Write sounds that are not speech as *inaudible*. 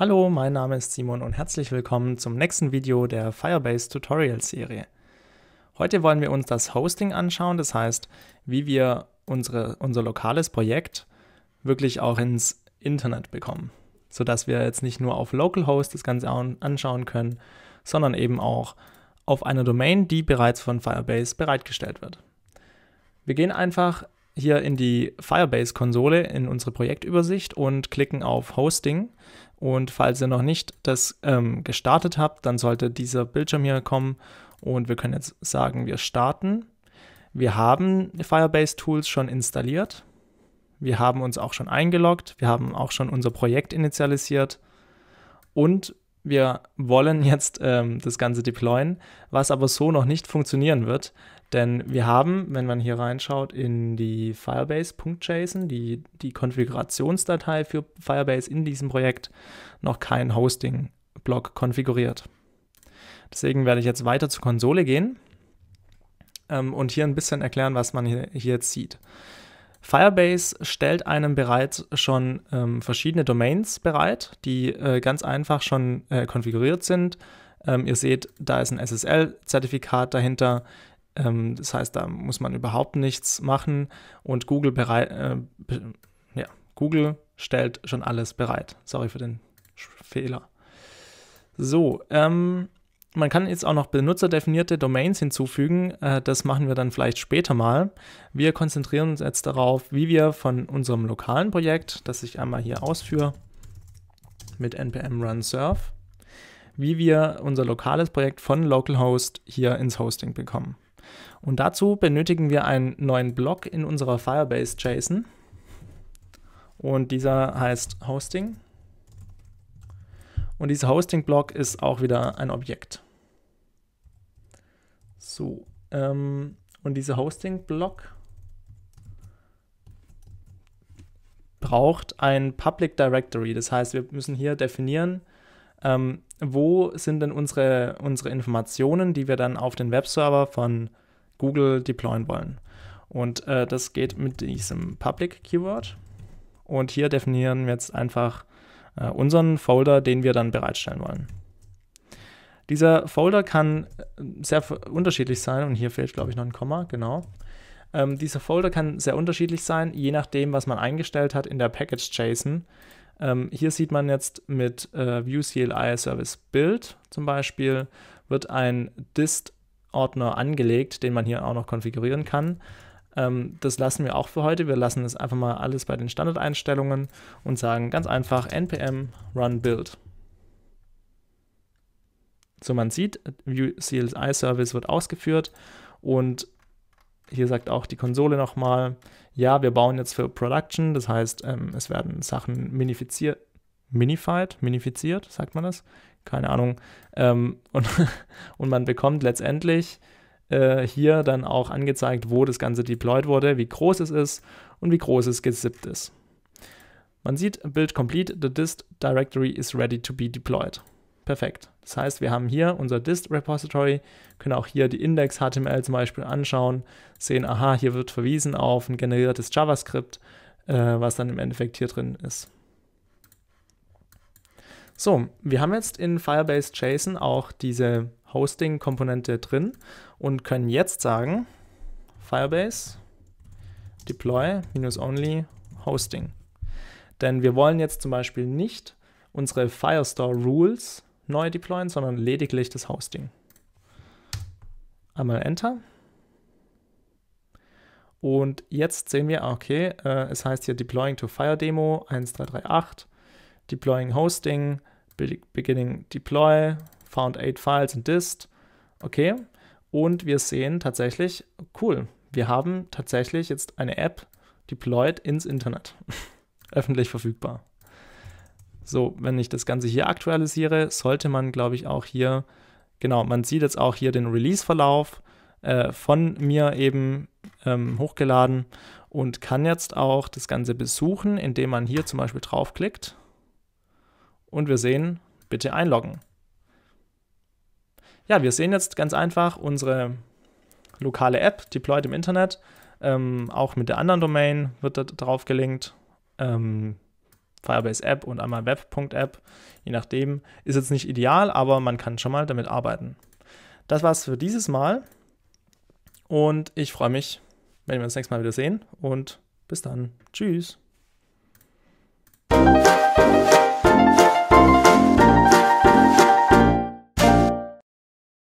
Hallo, mein Name ist Simon und herzlich willkommen zum nächsten Video der Firebase Tutorial Serie. Heute wollen wir uns das Hosting anschauen, das heißt, wie wir unsere, unser lokales Projekt wirklich auch ins Internet bekommen, sodass wir jetzt nicht nur auf Localhost das Ganze anschauen können, sondern eben auch auf einer Domain, die bereits von Firebase bereitgestellt wird. Wir gehen einfach hier in die Firebase-Konsole, in unsere Projektübersicht und klicken auf Hosting. Und falls ihr noch nicht das ähm, gestartet habt, dann sollte dieser Bildschirm hier kommen und wir können jetzt sagen, wir starten. Wir haben Firebase Tools schon installiert. Wir haben uns auch schon eingeloggt. Wir haben auch schon unser Projekt initialisiert. Und wir wollen jetzt ähm, das Ganze deployen, was aber so noch nicht funktionieren wird, denn wir haben, wenn man hier reinschaut, in die Firebase.json, die, die Konfigurationsdatei für Firebase in diesem Projekt, noch keinen Hosting-Block konfiguriert. Deswegen werde ich jetzt weiter zur Konsole gehen ähm, und hier ein bisschen erklären, was man hier, hier jetzt sieht. Firebase stellt einem bereits schon ähm, verschiedene Domains bereit, die äh, ganz einfach schon äh, konfiguriert sind. Ähm, ihr seht, da ist ein SSL-Zertifikat dahinter. Ähm, das heißt, da muss man überhaupt nichts machen und Google, bereit, äh, ja, Google stellt schon alles bereit. Sorry für den Fehler. So, ähm, man kann jetzt auch noch benutzerdefinierte Domains hinzufügen. Äh, das machen wir dann vielleicht später mal. Wir konzentrieren uns jetzt darauf, wie wir von unserem lokalen Projekt, das ich einmal hier ausführe, mit npm run serve, wie wir unser lokales Projekt von localhost hier ins Hosting bekommen. Und dazu benötigen wir einen neuen Block in unserer Firebase JSON. Und dieser heißt Hosting. Und dieser Hosting-Block ist auch wieder ein Objekt. So, ähm, und dieser Hosting-Block braucht ein Public Directory. Das heißt, wir müssen hier definieren, ähm, wo sind denn unsere, unsere Informationen, die wir dann auf den Webserver von Google deployen wollen. Und äh, das geht mit diesem Public Keyword. Und hier definieren wir jetzt einfach äh, unseren Folder, den wir dann bereitstellen wollen. Dieser Folder kann äh, sehr unterschiedlich sein, und hier fehlt, glaube ich, noch ein Komma, genau. Ähm, dieser Folder kann sehr unterschiedlich sein, je nachdem, was man eingestellt hat in der Package JSON. Ähm, hier sieht man jetzt mit äh, Vue CLI Service Build zum Beispiel, wird ein Dist-Ordner angelegt, den man hier auch noch konfigurieren kann. Ähm, das lassen wir auch für heute. Wir lassen es einfach mal alles bei den Standardeinstellungen und sagen ganz einfach npm run build. So man sieht, Vue CLI Service wird ausgeführt und hier sagt auch die Konsole nochmal, ja, wir bauen jetzt für Production, das heißt, ähm, es werden Sachen minifiziert, minified, minifiziert, sagt man das? Keine Ahnung. Ähm, *laughs* und, und man bekommt letztendlich äh, hier dann auch angezeigt, wo das Ganze deployed wurde, wie groß es ist und wie groß es gesippt ist. Man sieht, Build complete, the dist directory is ready to be deployed perfekt. Das heißt, wir haben hier unser Dist-Repository, können auch hier die Index-HTML zum Beispiel anschauen, sehen, aha, hier wird verwiesen auf ein generiertes JavaScript, äh, was dann im Endeffekt hier drin ist. So, wir haben jetzt in Firebase JSON auch diese Hosting-Komponente drin und können jetzt sagen, Firebase deploy-only hosting. Denn wir wollen jetzt zum Beispiel nicht unsere Firestore Rules neu deployen, sondern lediglich das Hosting. Einmal Enter. Und jetzt sehen wir, ah, okay, äh, es heißt hier Deploying to Fire Demo 1338, Deploying Hosting, be Beginning Deploy, Found 8 Files and Dist. Okay, und wir sehen tatsächlich, cool, wir haben tatsächlich jetzt eine App deployed ins Internet, *laughs* öffentlich verfügbar. So, wenn ich das Ganze hier aktualisiere, sollte man, glaube ich, auch hier, genau, man sieht jetzt auch hier den Release-Verlauf äh, von mir eben ähm, hochgeladen und kann jetzt auch das Ganze besuchen, indem man hier zum Beispiel draufklickt und wir sehen, bitte einloggen. Ja, wir sehen jetzt ganz einfach unsere lokale App deployed im Internet. Ähm, auch mit der anderen Domain wird da drauf gelinkt. Ähm, Firebase App und einmal Web.app, je nachdem. Ist jetzt nicht ideal, aber man kann schon mal damit arbeiten. Das war's für dieses Mal und ich freue mich, wenn wir uns nächstes Mal wieder sehen und bis dann. Tschüss.